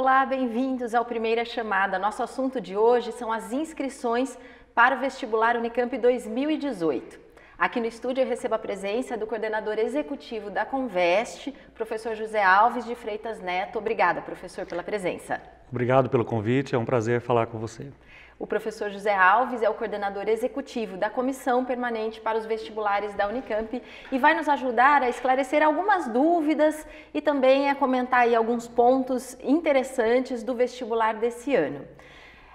Olá, bem-vindos ao Primeira Chamada. Nosso assunto de hoje são as inscrições para o vestibular Unicamp 2018. Aqui no estúdio eu recebo a presença do coordenador executivo da Conveste, professor José Alves de Freitas Neto. Obrigada, professor, pela presença. Obrigado pelo convite, é um prazer falar com você. O professor José Alves é o coordenador executivo da Comissão Permanente para os Vestibulares da Unicamp e vai nos ajudar a esclarecer algumas dúvidas e também a comentar aí alguns pontos interessantes do vestibular desse ano.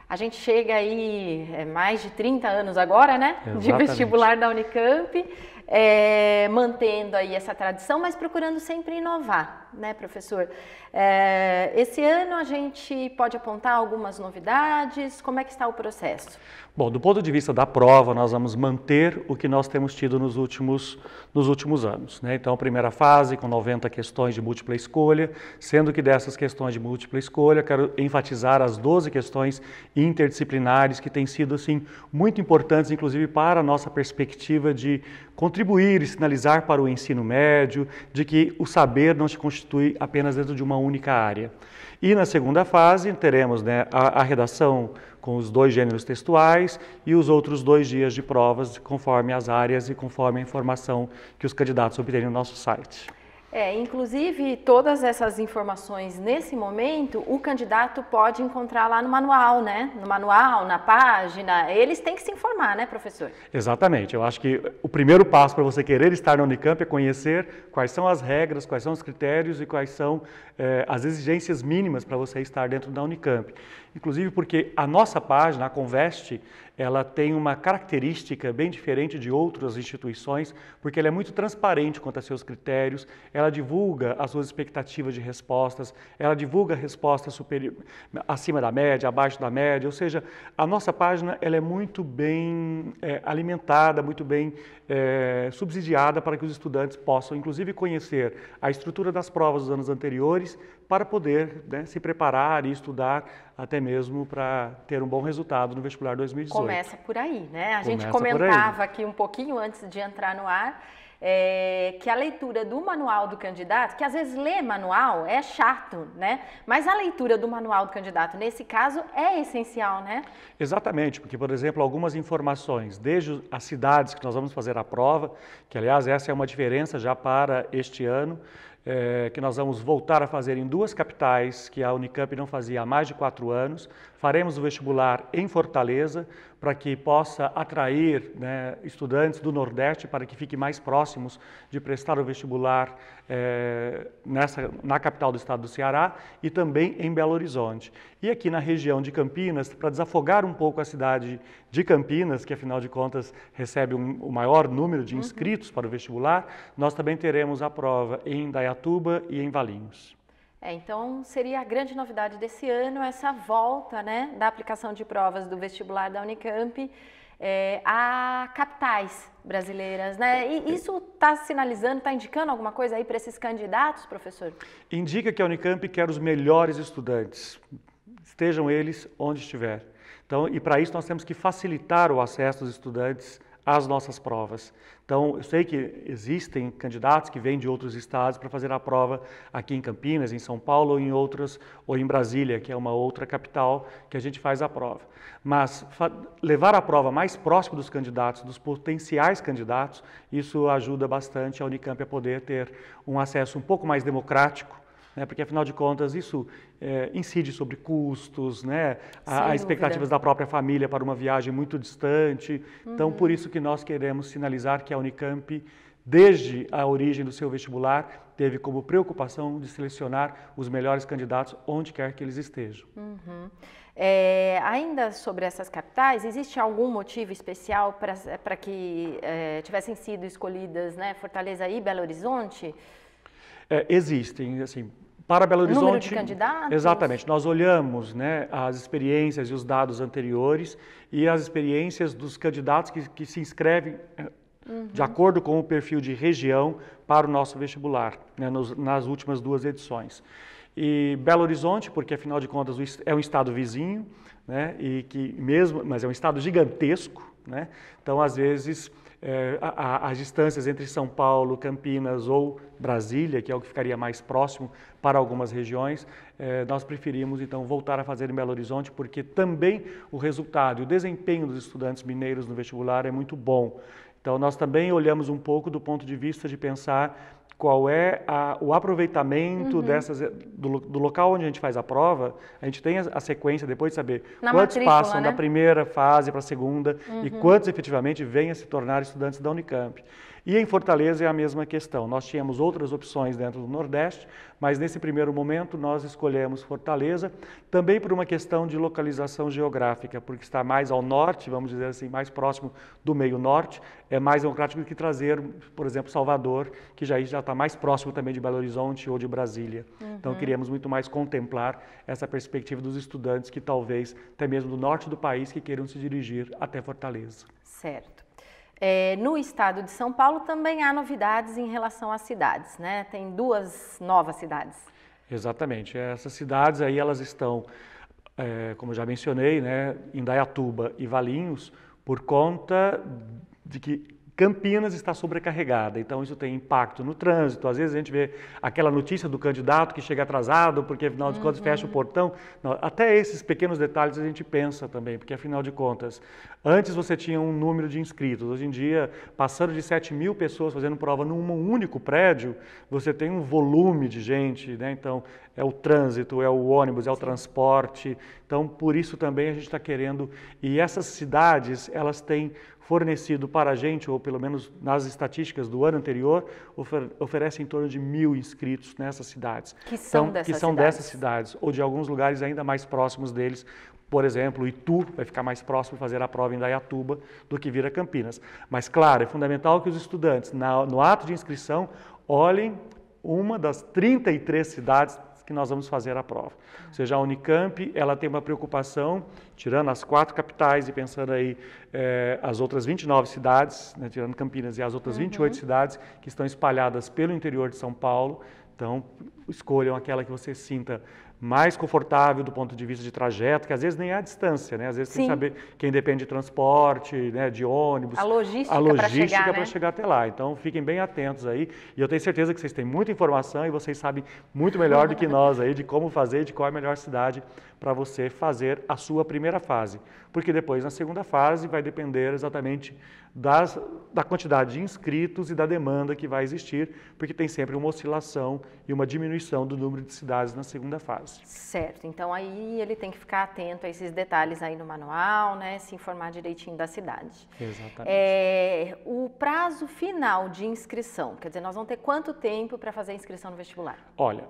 A gente chega aí é, mais de 30 anos agora, né? Exatamente. De vestibular da Unicamp, é, mantendo aí essa tradição, mas procurando sempre inovar né, professor? É, esse ano a gente pode apontar algumas novidades? Como é que está o processo? Bom, do ponto de vista da prova, nós vamos manter o que nós temos tido nos últimos, nos últimos anos. Né? Então, a primeira fase com 90 questões de múltipla escolha, sendo que dessas questões de múltipla escolha, quero enfatizar as 12 questões interdisciplinares que têm sido assim muito importantes, inclusive para a nossa perspectiva de contribuir e sinalizar para o ensino médio, de que o saber não se constitui constitui apenas dentro de uma única área. E na segunda fase, teremos né, a, a, redação com os dois gêneros textuais e os outros dois dias de provas, conforme as áreas e conforme a informação que os candidatos obtêm no nosso site. É, inclusive, todas essas informações nesse momento, o candidato pode encontrar lá no manual, né? No manual, na página, eles têm que se informar, né, professor? Exatamente. Eu acho que o primeiro passo para você querer estar na Unicamp é conhecer quais são as regras, quais são os critérios e quais são eh, as exigências mínimas para você estar dentro da Unicamp inclusive porque a nossa página, a Conveste, ela tem uma característica bem diferente de outras instituições, porque ela é muito transparente quanto a seus critérios, ela divulga as suas expectativas de respostas, ela divulga respostas acima da média, abaixo da média, ou seja, a nossa página ela é muito bem é, alimentada, muito bem é, subsidiada para que os estudantes possam, inclusive, conhecer a estrutura das provas dos anos anteriores, para poder né, se preparar e estudar até mesmo para ter um bom resultado no vestibular 2018. Começa por aí, né? A Começa gente comentava aqui um pouquinho antes de entrar no ar é, que a leitura do manual do candidato, que às vezes ler manual é chato, né? Mas a leitura do manual do candidato, nesse caso, é essencial, né? Exatamente, porque, por exemplo, algumas informações, desde as cidades que nós vamos fazer a prova, que aliás essa é uma diferença já para este ano, é, que nós vamos voltar a fazer em duas capitais, que a Unicamp não fazia há mais de quatro anos. Faremos o vestibular em Fortaleza, para que possa atrair né, estudantes do Nordeste para que fiquem mais próximos de prestar o vestibular é, nessa, na capital do estado do Ceará e também em Belo Horizonte. E aqui na região de Campinas, para desafogar um pouco a cidade de Campinas, que afinal de contas recebe um, o maior número de uhum. inscritos uhum. para o vestibular, nós também teremos a prova em Dayatuba e em Valinhos. É, então seria a grande novidade desse ano essa volta né, da aplicação de provas do vestibular da Unicamp é, a capitais brasileiras, né? E é. isso está sinalizando, está indicando alguma coisa aí para esses candidatos, professor? Indica que a Unicamp quer os melhores estudantes, estejam eles onde estiver. Então, e para isso nós temos que facilitar o acesso dos estudantes as nossas provas. Então, eu sei que existem candidatos que vêm de outros estados para fazer a prova aqui em Campinas, em São Paulo ou em outras, ou em Brasília, que é uma outra capital que a gente faz a prova. Mas levar a prova mais próximo dos candidatos, dos potenciais candidatos, isso ajuda bastante a Unicamp a poder ter um acesso um pouco mais democrático né? porque afinal de contas isso é, incide sobre custos, né? as expectativas da própria família para uma viagem muito distante. Uhum. Então, por uhum. isso que nós queremos sinalizar que a Unicamp, desde a origem do seu vestibular, teve como preocupação de selecionar os melhores candidatos onde quer que eles estejam. Uhum. É, ainda sobre essas capitais, existe algum motivo especial para que é, tivessem sido escolhidas né, Fortaleza e Belo Horizonte? É, existem, assim, para Belo Horizonte. Número de candidatos? Exatamente. Nós olhamos né, as experiências e os dados anteriores e as experiências dos candidatos que, que se inscrevem eh, uhum. de acordo com o perfil de região para o nosso vestibular, né, nos, nas últimas duas edições. E Belo Horizonte, porque afinal de contas é um estado vizinho, né, e que mesmo, mas é um estado gigantesco, né, então às vezes é, a, a, as distâncias entre São Paulo, Campinas ou Brasília, que é o que ficaria mais próximo para algumas regiões, é, nós preferimos então voltar a fazer em Belo Horizonte, porque também o resultado e o desempenho dos estudantes mineiros no vestibular é muito bom. Então, nós também olhamos um pouco do ponto de vista de pensar qual é a, o aproveitamento uhum. dessas do, do, local onde a gente faz a prova, a gente tem a, a sequência depois de saber Na quantos passam né? da primeira fase para a segunda uhum. e quantos efetivamente vêm a se tornar estudantes da Unicamp. E em Fortaleza é a mesma questão. Nós tínhamos outras opções dentro do Nordeste, mas nesse primeiro momento nós escolhemos Fortaleza, também por uma questão de localização geográfica, porque está mais ao norte, vamos dizer assim, mais próximo do meio norte, é mais democrático do que trazer, por exemplo, Salvador, que já está mais próximo também de Belo Horizonte ou de Brasília. Então, uhum. Então queríamos muito mais contemplar essa perspectiva dos estudantes que talvez até mesmo do norte do país que queiram se dirigir até Fortaleza. Certo. É, no estado de São Paulo também há novidades em relação às cidades, né? Tem duas novas cidades. Exatamente. Essas cidades aí elas estão, é, como eu já mencionei, né, Indaiatuba e Valinhos, por conta de que Campinas está sobrecarregada, então isso tem impacto no trânsito. Às vezes a gente vê aquela notícia do candidato que chega atrasado porque afinal de uhum. contas fecha o uhum. portão. Não, até esses pequenos detalhes a gente pensa também, porque afinal de contas, antes você tinha um número de inscritos, hoje em dia, passando de 7 mil pessoas fazendo prova num único prédio, você tem um volume de gente, né? Então é o trânsito, é o ônibus, é o transporte. Então por isso também a gente está querendo. E essas cidades, elas têm fornecido para a gente, ou pelo menos nas estatísticas do ano anterior, ofer oferece em torno de mil inscritos nessas cidades. Que são, então, dessas, que são cidades. dessas cidades. Ou de alguns lugares ainda mais próximos deles. Por exemplo, Itu vai ficar mais próximo de fazer a prova em Dayatuba do que vir a Campinas. Mas, claro, é fundamental que os estudantes, na, no ato de inscrição, olhem uma das 33 cidades que nós vamos fazer a prova. Ou seja, a Unicamp ela tem uma preocupação, tirando as quatro capitais e pensando aí eh, as outras 29 cidades, né, tirando Campinas e as outras uhum. 28 cidades que estão espalhadas pelo interior de São Paulo. Então, escolham aquela que você sinta mais confortável do ponto de vista de trajeto, que às vezes nem é a distância, né? Às vezes Sim. tem que saber quem depende de transporte, né, de ônibus, a logística, logística para chegar, né? chegar, até lá. Então fiquem bem atentos aí. E eu tenho certeza que vocês têm muita informação e vocês sabem muito melhor do que nós aí de como fazer, e de qual é a melhor cidade para você fazer a sua primeira fase, porque depois na segunda fase vai depender exatamente das, da quantidade de inscritos e da demanda que vai existir, porque tem sempre uma oscilação e uma diminuição do número de cidades na segunda fase. Certo, então aí ele tem que ficar atento a esses detalhes aí no manual, né, se informar direitinho da cidade. Exatamente. É, o prazo final de inscrição, quer dizer, nós vamos ter quanto tempo para fazer a inscrição no vestibular? Olha,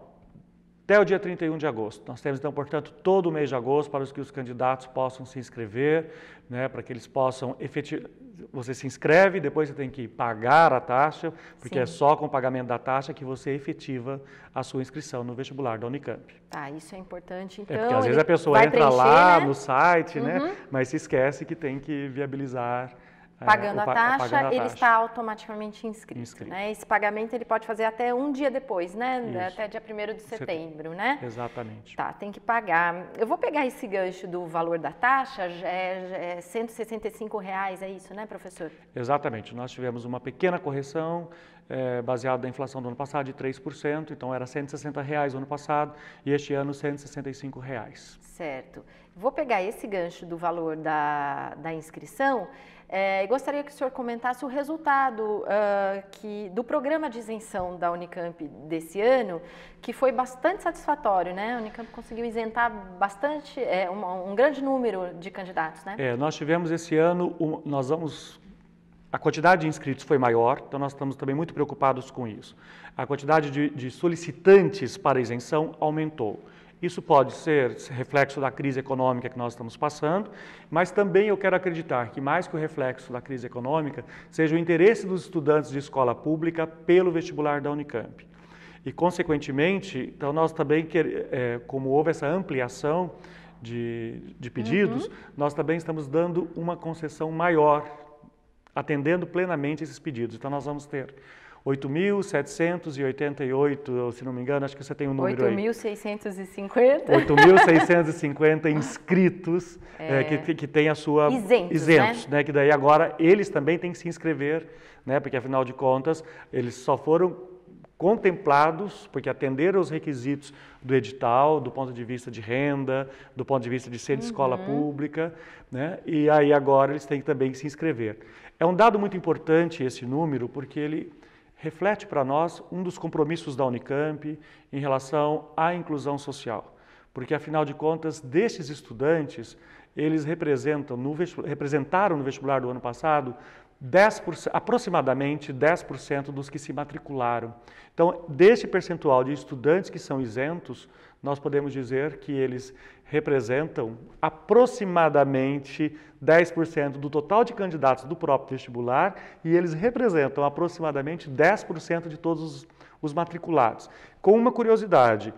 até o dia 31 de agosto. Nós temos, então, portanto, todo o mês de agosto para que os candidatos possam se inscrever, né, para que eles possam efetivamente... Você se inscreve, depois você tem que pagar a taxa, porque é Sim. é só com o pagamento da taxa que você efetiva a sua inscrição no vestibular da Unicamp. Tá, isso é importante. Então, é porque então, às vezes a pessoa entra lá né? no site, né, uhum. né, mas se esquece que tem que viabilizar é, pagando é, a taxa, pagando a ele está automaticamente inscrito. inscrito. Né? Esse pagamento ele pode fazer até um dia depois, né? Isso. Até dia 1 de setembro, né? Exatamente. Tá, tem que pagar. Eu vou pegar esse gancho do valor da taxa, é, é 165 reais, é isso, né, professor? Exatamente. Nós tivemos uma pequena correção é, baseado na inflação do ano passado de 3%, então era R$ reais ano passado e este ano R$ reais. Certo. Vou pegar esse gancho do valor da, da inscrição. É, gostaria que o senhor comentasse o resultado uh, que, do programa de isenção da Unicamp desse ano, que foi bastante satisfatório, né? A Unicamp conseguiu isentar bastante, é, um, um, grande número de candidatos, né? É, nós tivemos esse ano, um, nós vamos a quantidade de inscritos foi maior, então nós estamos também muito preocupados com isso. A quantidade de, de solicitantes para isenção aumentou. Isso pode ser reflexo da crise econômica que nós estamos passando, mas também eu quero acreditar que, mais que o reflexo da crise econômica, seja o interesse dos estudantes de escola pública pelo vestibular da Unicamp. E, consequentemente, então nós também, é, como houve essa ampliação de, de pedidos, uhum. nós também estamos dando uma concessão maior, atendendo plenamente esses pedidos. Então, nós vamos ter 8.788, se não me engano, acho que você tem um número 8. aí. 8.650. 8.650 inscritos é. É, que, que tem a sua... Isentos, isentos né? né? Que daí agora eles também têm que se inscrever, né? Porque afinal de contas, eles só foram contemplados, porque atenderam os requisitos do edital, do ponto de vista de renda, do ponto de vista de ser de uhum. escola pública, né? E aí agora eles têm também que se inscrever. É um dado muito importante esse número, porque ele reflete para nós um dos compromissos da Unicamp em relação à inclusão social, porque afinal de contas, destes estudantes, eles representam no representaram no vestibular do ano passado 10%, aproximadamente 10% dos que se matricularam. Então, deste percentual de estudantes que são isentos, nós podemos dizer que eles representam aproximadamente 10% do total de candidatos do próprio vestibular e eles representam aproximadamente 10% de todos os matriculados. Com uma curiosidade,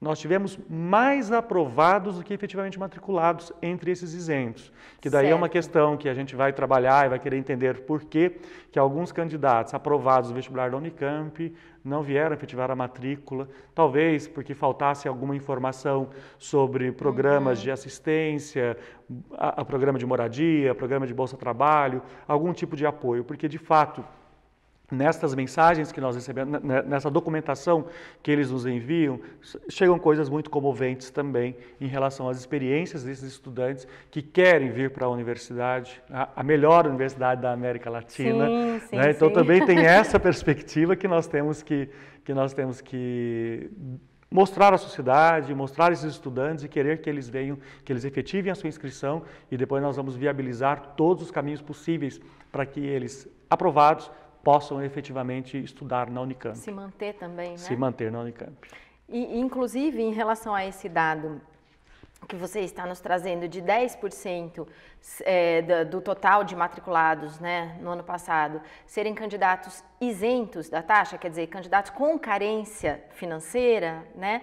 nós tivemos mais aprovados do que efetivamente matriculados entre esses isentos. Que daí certo. é uma questão que a gente vai trabalhar e vai querer entender por que, que alguns candidatos aprovados no vestibular da Unicamp não vieram efetivar a matrícula, talvez porque faltasse alguma informação sobre programas uhum. de assistência, a, a programa de moradia, programa de bolsa trabalho, algum tipo de apoio, porque de fato nestas mensagens que nós recebemos, nessa documentação que eles nos enviam, chegam coisas muito comoventes também em relação às experiências desses estudantes que querem vir para a universidade, a melhor universidade da América Latina. Sim, né? sim, né? Então sim. também tem essa perspectiva que nós temos que, que nós temos que mostrar à sociedade, mostrar esses estudantes e querer que eles venham, que eles efetivem a sua inscrição e depois nós vamos viabilizar todos os caminhos possíveis para que eles aprovados possam efetivamente estudar na Unicamp. Se manter também, né? Se manter na Unicamp. E, inclusive, em relação a esse dado que você está nos trazendo de 10% é, do total de matriculados né, no ano passado serem candidatos isentos da taxa, quer dizer, candidatos com carência financeira, né?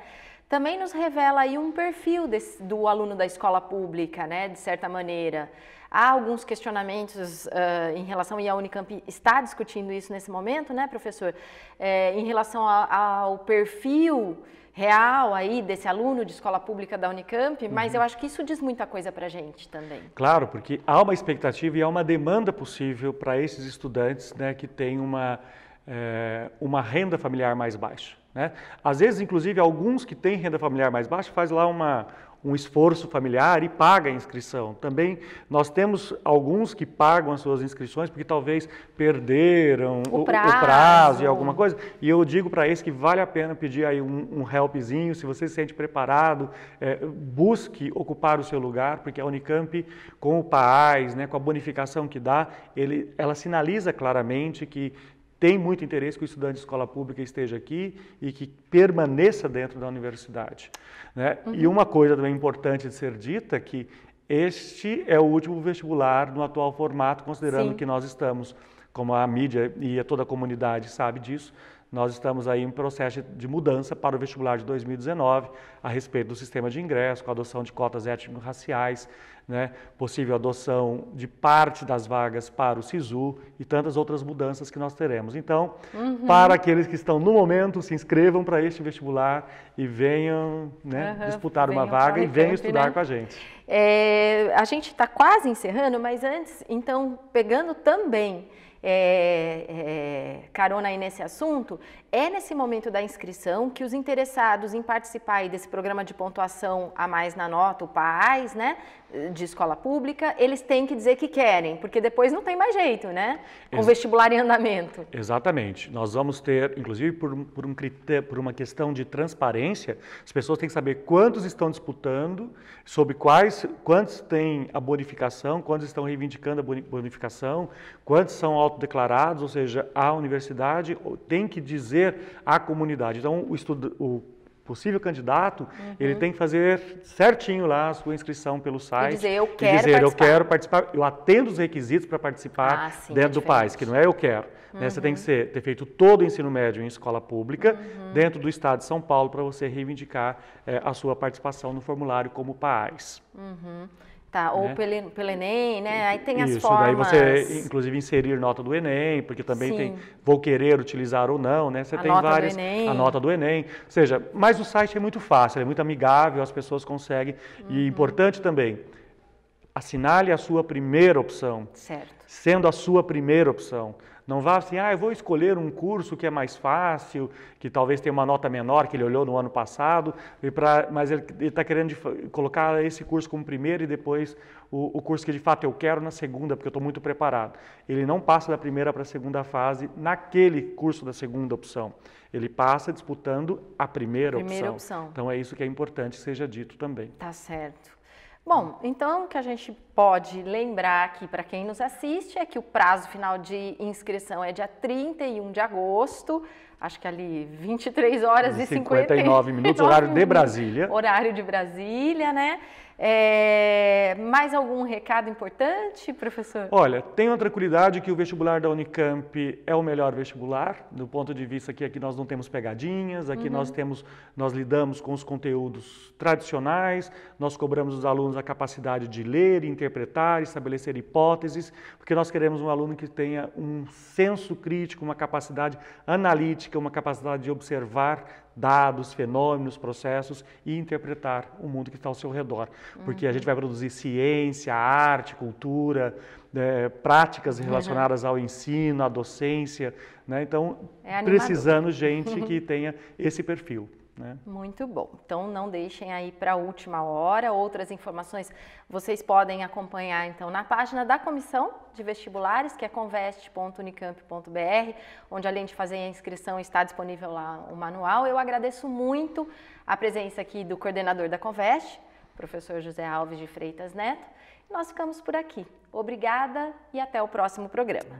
Também nos revela aí um perfil desse, do aluno da escola pública, né, de certa maneira. Há alguns questionamentos uh, em relação, e a Unicamp está discutindo isso nesse momento, né, professor? É, em relação a, ao perfil real aí desse aluno de escola pública da Unicamp, mas uhum. eu acho que isso diz muita coisa para a gente também. Claro, porque há uma expectativa e há uma demanda possível para esses estudantes né, que têm uma, é, uma renda familiar mais baixa. Né? Às vezes, inclusive, alguns que têm renda familiar mais baixa faz lá uma, um esforço familiar e paga a inscrição. Também nós temos alguns que pagam as suas inscrições porque talvez perderam o, o prazo. O prazo e alguma coisa. E eu digo para esse que vale a pena pedir aí um, um helpzinho, se você se sente preparado, é, busque ocupar o seu lugar, porque a Unicamp, com o PAIS, né, com a bonificação que dá, ele, ela sinaliza claramente que tem muito interesse que o estudante de escola pública esteja aqui e que permaneça dentro da universidade. Né? Uhum. E uma coisa também importante de ser dita é que este é o último vestibular no atual formato, considerando Sim. que nós estamos, como a mídia e toda a comunidade sabe disso, nós estamos aí em processo de mudança para o vestibular de 2019 a respeito do sistema de ingresso, com a adoção de cotas étnico-raciais, né, possível adoção de parte das vagas para o SISU e tantas outras mudanças que nós teremos. Então, uhum. para aqueles que estão no momento, se inscrevam para este vestibular e venham né, uhum. disputar venham uma vaga e venham estudar né? com a gente. É, a gente está quase encerrando, mas antes, então, pegando também é, é, carona aí nesse assunto, é nesse momento da inscrição que os interessados em participar desse programa de pontuação a mais na nota, o PAIS, né, de escola pública, eles têm que dizer que querem, porque depois não tem mais jeito, né? Com o vestibular em andamento. Exatamente. Nós vamos ter, inclusive por, por, um critério, por uma questão de transparência, as pessoas têm que saber quantos estão disputando, sobre quais, quantos têm a bonificação, quantos estão reivindicando a bonificação, quantos são autodeclarados, ou seja, a universidade tem que dizer à comunidade. Então, o, estudo, o possível candidato, uhum. ele tem que fazer certinho lá a sua inscrição pelo site. E dizer, eu quero, e dizer, participar. Eu, quero participar eu atendo os requisitos para participar ah, sim, dentro é do PAIS, que não é eu quero. Uhum. Né? Você tem que uhum. ser, ter feito todo o ensino médio em escola pública uhum. dentro do estado de São Paulo para você reivindicar eh, a sua participação no formulário como PAIS. Uhum. Tá, ou né? pelo, pelo Enem, né? Aí tem as formas. Isso, daí você, inclusive, inserir nota do Enem, porque também Sim. tem vou querer utilizar ou não, né? Você a tem nota várias. Do Enem. A nota do Enem. Ou seja, mas o site é muito fácil, é muito amigável, as pessoas conseguem. Uhum. E importante também, assinale a sua primeira opção. Certo. Sendo a sua primeira opção. Não vá assim, ah, eu vou escolher um curso que é mais fácil, que talvez tenha uma nota menor que ele olhou no ano passado, e pra, mas ele está querendo colocar esse curso como primeiro e depois o, o, curso que de fato eu quero na segunda, porque eu estou muito preparado. Ele não passa da primeira para a segunda fase naquele curso da segunda opção. Ele passa disputando a primeira, primeira opção. opção. Então é isso que é importante que seja dito também. Tá certo. Bom, então o que a gente pode lembrar aqui para quem nos assiste é que o prazo final de inscrição é dia 31 de agosto, acho que ali 23 horas e, 59 minutos, horário de Brasília. Horário de Brasília, né? É, mais algum recado importante, professor? Olha, tenho tranquilidade que o vestibular da Unicamp é o melhor vestibular, do ponto de vista que aqui nós não temos pegadinhas, aqui uhum. nós temos, nós lidamos com os conteúdos tradicionais, nós cobramos os alunos a capacidade de ler, interpretar, interpretar, estabelecer hipóteses, porque nós queremos um aluno que tenha um senso crítico, uma capacidade analítica, uma capacidade de observar dados, fenômenos, processos e interpretar o mundo que está ao seu redor. Porque uhum. a gente uhum. vai produzir ciência, arte, cultura, é, práticas uhum. relacionadas uhum. ao ensino, à docência. Né? Então, é precisamos gente que tenha esse perfil. Né? Muito bom. Então não deixem aí para a última hora. Outras informações vocês podem acompanhar então na página da comissão de vestibulares, que é convest.unicamp.br, onde além de fazer a inscrição está disponível lá o manual. Eu agradeço muito a presença aqui do coordenador da Conveste professor José Alves de Freitas Neto. Nós ficamos por aqui. Obrigada e até o próximo programa.